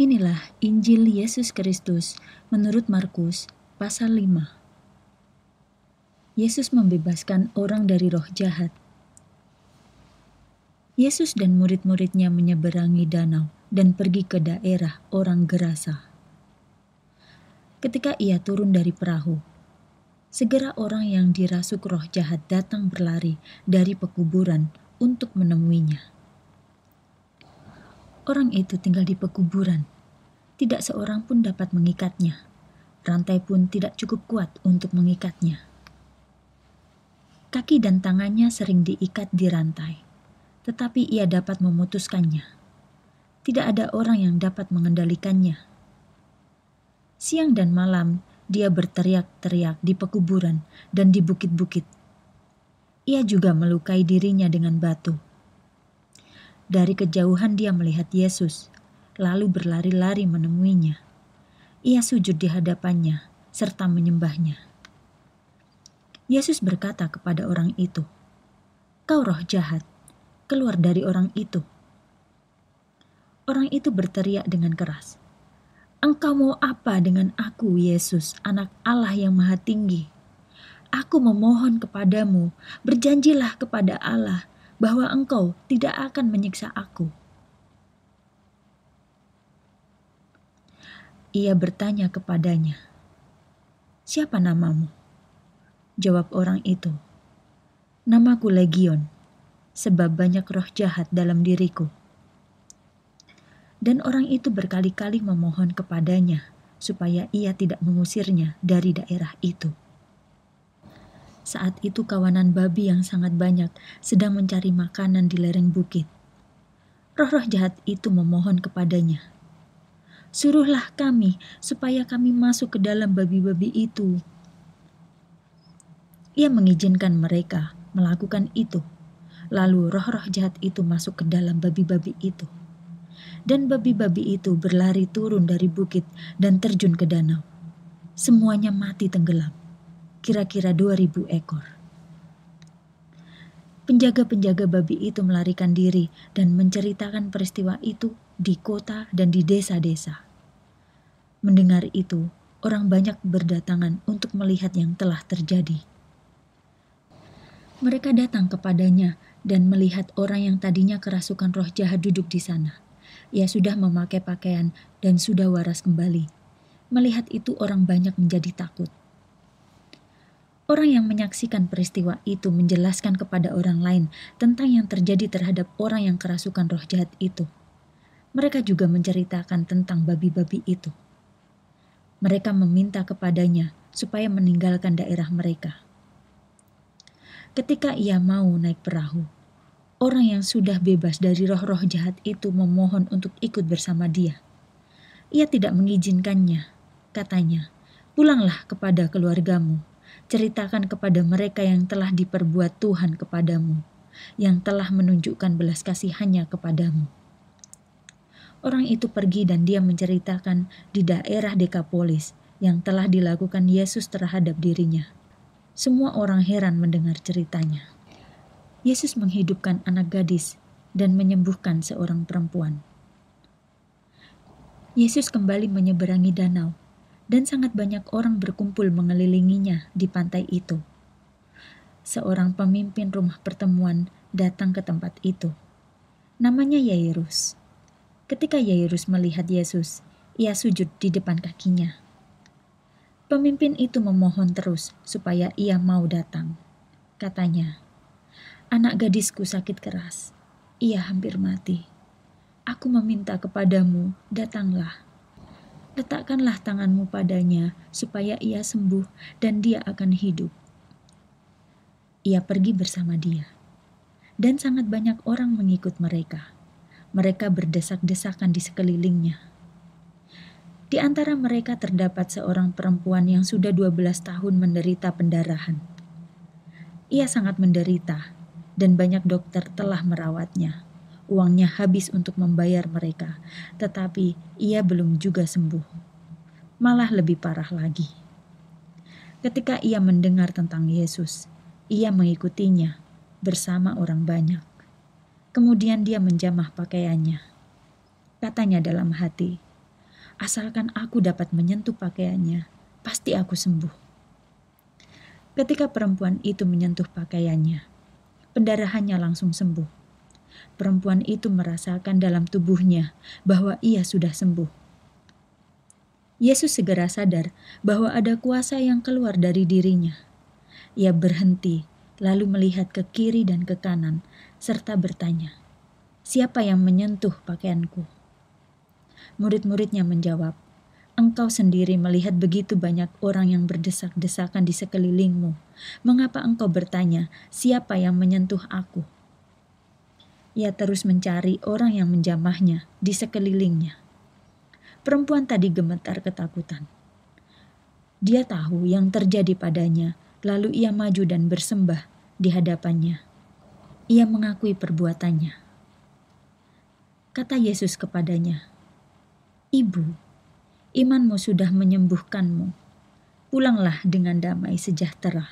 Inilah Injil Yesus Kristus menurut Markus pasal 5. Yesus membebaskan orang dari roh jahat. Yesus dan murid-muridnya menyeberangi danau dan pergi ke daerah orang Gerasa. Ketika ia turun dari perahu, segera orang yang dirasuk roh jahat datang berlari dari pekuburan untuk menemuinya. Orang itu tinggal di pekuburan. Tidak seorang pun dapat mengikatnya. Rantai pun tidak cukup kuat untuk mengikatnya. Kaki dan tangannya sering diikat di rantai, tetapi ia dapat memutuskannya. Tidak ada orang yang dapat mengendalikannya. Siang dan malam, dia berteriak-teriak di pekuburan dan di bukit-bukit. Ia juga melukai dirinya dengan batu dari kejauhan dia melihat Yesus, lalu berlari-lari menemuinya. Ia sujud di hadapannya serta menyembahnya. Yesus berkata kepada orang itu, "Kau roh jahat, keluar dari orang itu." Orang itu berteriak dengan keras, Engkau mau apa dengan aku, Yesus, Anak Allah yang Maha Tinggi? Aku memohon kepadamu, berjanjilah kepada Allah bahwa engkau tidak akan menyiksa aku. Ia bertanya kepadanya, "Siapa namamu?" Jawab orang itu, "Namaku Legion, sebab banyak roh jahat dalam diriku." Dan orang itu berkali-kali memohon kepadanya supaya ia tidak mengusirnya dari daerah itu. Saat itu kawanan babi yang sangat banyak sedang mencari makanan di lereng bukit. Roh-roh jahat itu memohon kepadanya, "Suruhlah kami supaya kami masuk ke dalam babi-babi itu." Ia mengizinkan mereka melakukan itu. Lalu roh-roh jahat itu masuk ke dalam babi-babi itu. Dan babi-babi itu berlari turun dari bukit dan terjun ke danau. Semuanya mati tenggelam kira-kira 2000 ekor. Penjaga-penjaga babi itu melarikan diri dan menceritakan peristiwa itu di kota dan di desa-desa. Mendengar itu, orang banyak berdatangan untuk melihat yang telah terjadi. Mereka datang kepadanya dan melihat orang yang tadinya kerasukan roh jahat duduk di sana. Ia sudah memakai pakaian dan sudah waras kembali. Melihat itu, orang banyak menjadi takut. Orang yang menyaksikan peristiwa itu menjelaskan kepada orang lain tentang yang terjadi terhadap orang yang kerasukan roh jahat itu. Mereka juga menceritakan tentang babi-babi itu. Mereka meminta kepadanya supaya meninggalkan daerah mereka. Ketika ia mau naik perahu, orang yang sudah bebas dari roh-roh jahat itu memohon untuk ikut bersama dia. Ia tidak mengizinkannya, katanya, "Pulanglah kepada keluargamu." ceritakan kepada mereka yang telah diperbuat Tuhan kepadamu, yang telah menunjukkan belas kasihannya kepadamu. Orang itu pergi dan dia menceritakan di daerah Dekapolis yang telah dilakukan Yesus terhadap dirinya. Semua orang heran mendengar ceritanya. Yesus menghidupkan anak gadis dan menyembuhkan seorang perempuan. Yesus kembali menyeberangi danau dan sangat banyak orang berkumpul mengelilinginya di pantai itu. Seorang pemimpin rumah pertemuan datang ke tempat itu. Namanya Yairus. Ketika Yairus melihat Yesus, ia sujud di depan kakinya. Pemimpin itu memohon terus supaya ia mau datang. Katanya, "Anak gadisku sakit keras. Ia hampir mati. Aku meminta kepadamu, datanglah." letakkanlah tanganmu padanya, supaya ia sembuh dan dia akan hidup. Ia pergi bersama dia, dan sangat banyak orang mengikut mereka. Mereka berdesak-desakan di sekelilingnya. Di antara mereka terdapat seorang perempuan yang sudah 12 tahun menderita pendarahan. Ia sangat menderita, dan banyak dokter telah merawatnya uangnya habis untuk membayar mereka, tetapi ia belum juga sembuh. Malah lebih parah lagi. Ketika ia mendengar tentang Yesus, ia mengikutinya bersama orang banyak. Kemudian dia menjamah pakaiannya. Katanya dalam hati, "Asalkan aku dapat menyentuh pakaiannya, pasti aku sembuh." Ketika perempuan itu menyentuh pakaiannya, pendarahannya langsung sembuh Perempuan itu merasakan dalam tubuhnya bahwa ia sudah sembuh. Yesus segera sadar bahwa ada kuasa yang keluar dari dirinya. Ia berhenti, lalu melihat ke kiri dan ke kanan, serta bertanya, "Siapa yang menyentuh pakaianku?" Murid-muridnya menjawab, engkau sendiri melihat begitu banyak orang yang berdesak-desakan di sekelilingmu. Mengapa engkau bertanya, "Siapa yang menyentuh aku?" Ia terus mencari orang yang menjamahnya di sekelilingnya. Perempuan tadi gemetar ketakutan. Dia tahu yang terjadi padanya, lalu ia maju dan bersembah di hadapannya. Ia mengakui perbuatannya. Kata Yesus kepadanya, "Ibu, imanmu sudah menyembuhkanmu. Pulanglah dengan damai sejahtera.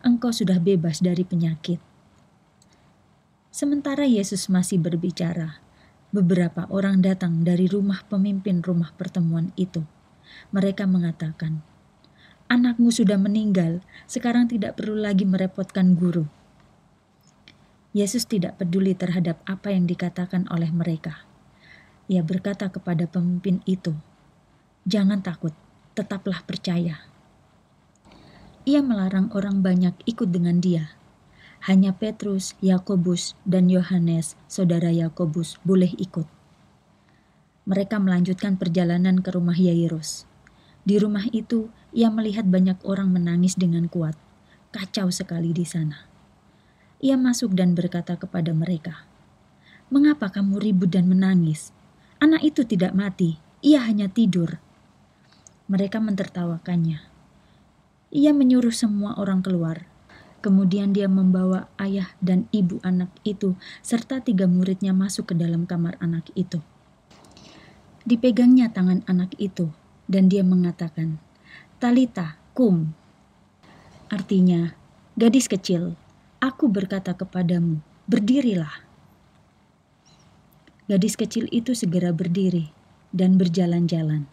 Engkau sudah bebas dari penyakit." Sementara Yesus masih berbicara, beberapa orang datang dari rumah pemimpin rumah pertemuan itu. Mereka mengatakan, "Anakmu sudah meninggal, sekarang tidak perlu lagi merepotkan guru." Yesus tidak peduli terhadap apa yang dikatakan oleh mereka. Ia berkata kepada pemimpin itu, "Jangan takut, tetaplah percaya." Ia melarang orang banyak ikut dengan dia hanya Petrus, Yakobus, dan Yohanes, saudara Yakobus, boleh ikut. Mereka melanjutkan perjalanan ke rumah Yairus. Di rumah itu, ia melihat banyak orang menangis dengan kuat. Kacau sekali di sana. Ia masuk dan berkata kepada mereka, "Mengapa kamu ribut dan menangis? Anak itu tidak mati, ia hanya tidur." Mereka mentertawakannya. Ia menyuruh semua orang keluar, Kemudian dia membawa ayah dan ibu anak itu, serta tiga muridnya masuk ke dalam kamar anak itu. Dipegangnya tangan anak itu, dan dia mengatakan, Talita, kum. Artinya, gadis kecil, aku berkata kepadamu, berdirilah. Gadis kecil itu segera berdiri dan berjalan-jalan.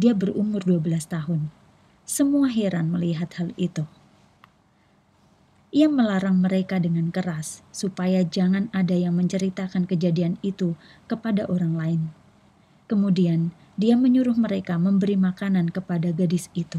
Dia berumur 12 tahun. Semua heran melihat hal itu. Ia melarang mereka dengan keras supaya jangan ada yang menceritakan kejadian itu kepada orang lain. Kemudian, dia menyuruh mereka memberi makanan kepada gadis itu.